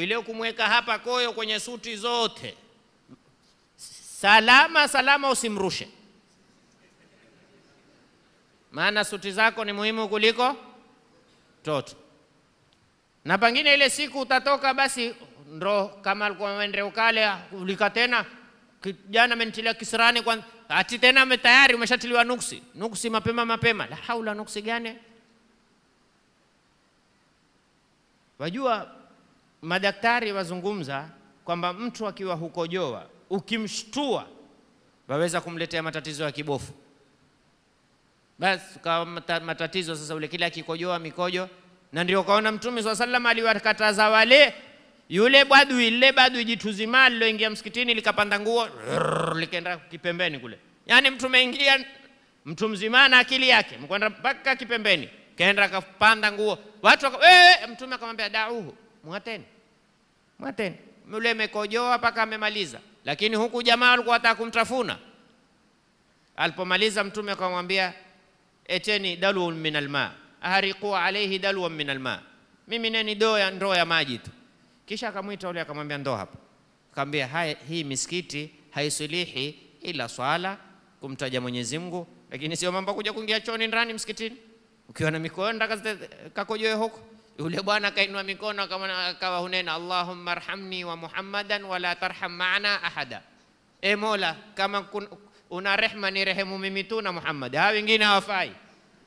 ile kumweka hapa koyo kwenye suti zote, salama salama, usimrushe. Maana suti zako ni muhimu kuliko toto Na pengine ile siku utatoka, basi ndo kama alikuwa mwende ukale ulika tena kijana amentilia kisirani kwa ati tena tayari umeshatiliwa nuksi nuksi mapema mapema. La haula, nuksi gani? Wajua Madaktari wazungumza kwamba mtu akiwa hukojoa ukimshtua waweza kumletea matatizo ya kibofu. Basi kama matatizo sasa, ule kila akikojoa mikojo, na ndio kaona Mtume swalla sallam aliwakataza wale, yule badui, lile badui jituzima liloingia msikitini likapanda nguo likaenda kipembeni kule, yaani mtu meingia mtu mzima na akili yake mkwenda mpaka kipembeni, kaenda kapanda nguo, watu mtume akamwambia dauhu mwateni, mwateni. mule mekojoa mpaka amemaliza, lakini huku jamaa alikuwa anataka kumtafuna. Alipomaliza Mtume akamwambia eteni dalu min alma, ahariqu alayhi dalwan min alma, mimi neni ndoo ya ndoo ya maji tu. Kisha akamwita yule akamwambia ndoo hapa, akamwambia haya, hii misikiti haisilihi ila swala kumtaja Mwenyezi Mungu, lakini sio mambo kuja kuingia choni ndani msikitini ukiwa na mikono ndaka kakojoe huko. Yule bwana akainua mikono akawa hunena, Allahumma arhamni wa Muhammadan wala tarham maana ahada. E Mola, kama kun, una rehma ni rehemu mimi tu na Muhammad, hawa wengine hawafai,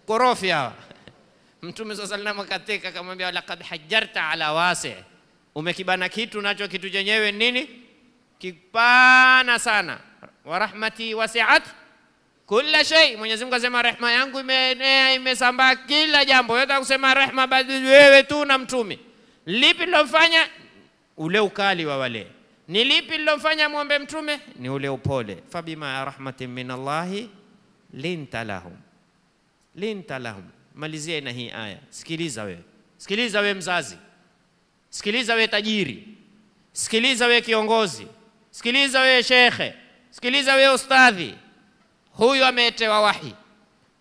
korofi hawa. Mtume saa salam akateka akamwambia, laqad hajjarta ala wasi, umekibana kitu nacho, kitu chenyewe nini kipana sana, wa rahmati wasiat kulla shay. Mwenyezi Mungu asema rehma yangu imeenea imesambaa kila jambo. Yote kusema rehma basi wewe tu na mtume. Lipi lilofanya ule ukali wa wale? Ni lipi lilofanya muombe mtume? Ni ule upole. Fabima rahmatin min Allahi linta lahum linta lahum. Malizia na hii aya. Sikiliza wewe, sikiliza wewe mzazi, sikiliza wewe tajiri, sikiliza wewe kiongozi, sikiliza wewe shekhe, sikiliza wewe ustadhi huyu ametewa wahi,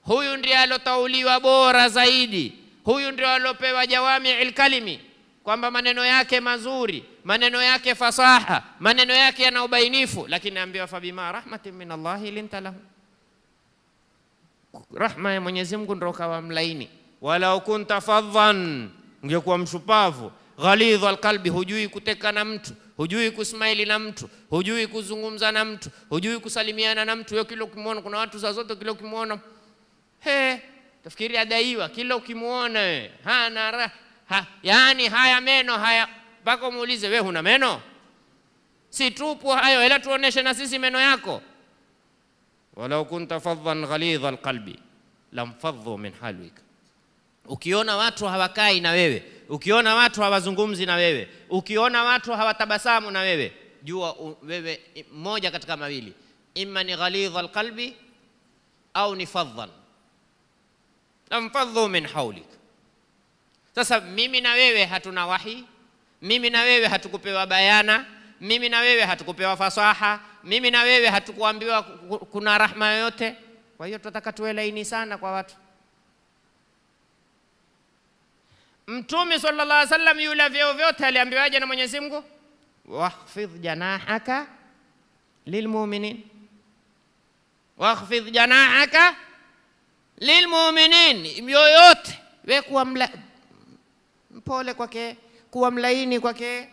huyu ndiye alotauliwa bora zaidi, huyu ndio alopewa jawamiul kalimi, kwamba maneno yake mazuri, maneno yake fasaha, maneno yake yana ubainifu. Lakini naambiwa fabima rahmatin min Allahi linta lahu, rahma ya Mwenyezi Mungu ndio kawa mlaini. Walau kunta fadhan, ungekuwa mshupavu, ghalidhu alqalbi, hujui kuteka na mtu hujui kusmaili na mtu, hujui kuzungumza na mtu, hujui kusalimiana na mtu. kila ukimwona, kuna watu saa zote kila ukimwona he, tafikiri adaiwa. Kila ukimwona wewe hana ha, yani haya meno haya, mpaka umuulize wewe, huna meno? Si tupu hayo, ila tuoneshe na sisi meno yako. walau kunta faddan ghalidha alqalbi lamfadhu min halwika, ukiona watu hawakai na wewe Ukiona watu hawazungumzi na wewe, ukiona watu hawatabasamu na wewe, jua wewe mmoja katika mawili, imma ni ghalidha alqalbi au ni fadhan amfadhu min haulik. Sasa mimi na wewe hatuna wahi, mimi na wewe hatukupewa bayana, mimi na wewe hatukupewa fasaha, mimi na wewe hatukuambiwa kuna rahma yoyote. Kwa hiyo tunataka tuwe laini sana kwa watu. Mtume sallallahu alaihi wasallam yule vyeo vyote aliambiwaje na Mwenyezi Mungu? Wakhfidh janahaka lilmuminin, wakhfidh janahaka lilmuminin, yoyote we kuwa mla, mpole kwake, kuwa mlaini kwake,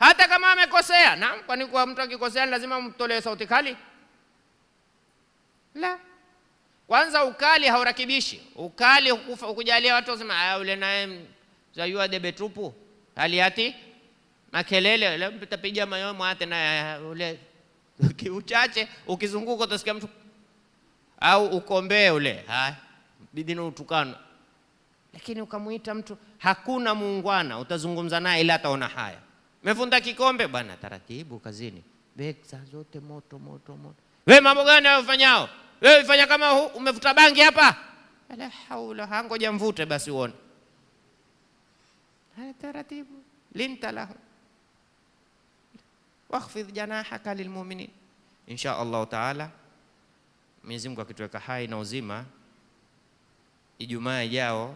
hata kama amekosea. Naam, kwani kwa mtu akikosea lazima mtolee sauti kali? La, kwanza ukali haurakibishi. Ukali ukujalia watu wasema ah, yule naye zayua debe tupu haliati makelele tapiga mayomo mwate na uh, ule uchache ukizunguka utasikia mtu au ukombee ule bidi na utukano, lakini ukamwita mtu hakuna muungwana utazungumza naye ila ataona haya. Mefunda kikombe bwana, taratibu kazini, besa zote moto moto moto. We mambo gani unayofanyao wewe? Fanya kama umevuta bangi hapa. La haula, hangoja mvute basi uone taratibu, linta lahu wakhfidh janahaka lilmuminin. Insha Allah taala, Mwenyezi akituweka hai na uzima, Ijumaa ijao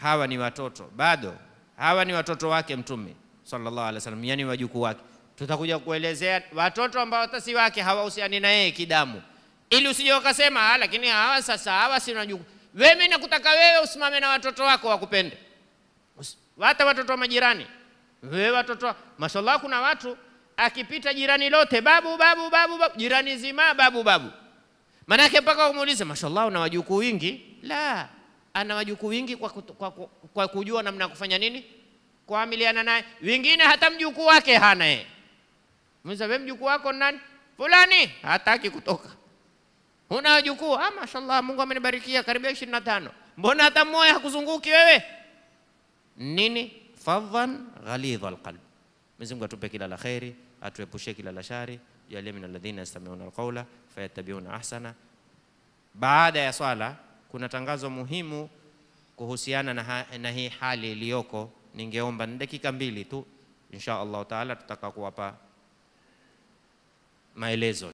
hawa ni watoto bado, hawa ni watoto wake Mtume sallallahu alaihi wasallam, yani wajukuu wake. Tutakuja kuelezea watoto ambao hata si wake, hawahusiani na yeye kidamu, ili usije ukasema ah, lakini hawa sasa, hawa si wajukuu. wemi mimi nakutaka wewe usimame na watoto wako wakupende hata watoto wa majirani wewe watoto mashallah, kuna watu akipita jirani lote babu babu babu, babu. jirani zima babu babu, maanake mpaka kumuuliza mashallah, una wajukuu wingi? La, ana wajukuu wingi kwa, kwa, kwa, kwa kujua namna kufanya nini kuamiliana naye. Wengine hata mjukuu wake hana yeye, mwiza wewe, mjukuu wako nani? Fulani hataki kutoka. Una wajukuu? Ah, mashallah, Mungu amenibarikia karibia 25 mbona hata mmoja hakuzunguki wewe? nini fadhan ghalidha alqalb. Mwenyezi Mungu atupe kila la kheri, atuepushe kila la shari, jalie min alladhina yastami'una alqawla fayattabi'una ahsana. Baada ya swala kuna tangazo muhimu kuhusiana na, ha, na hii hali iliyoko. Ningeomba ni dakika mbili tu, insha Allah taala tutaka kuwapa maelezo.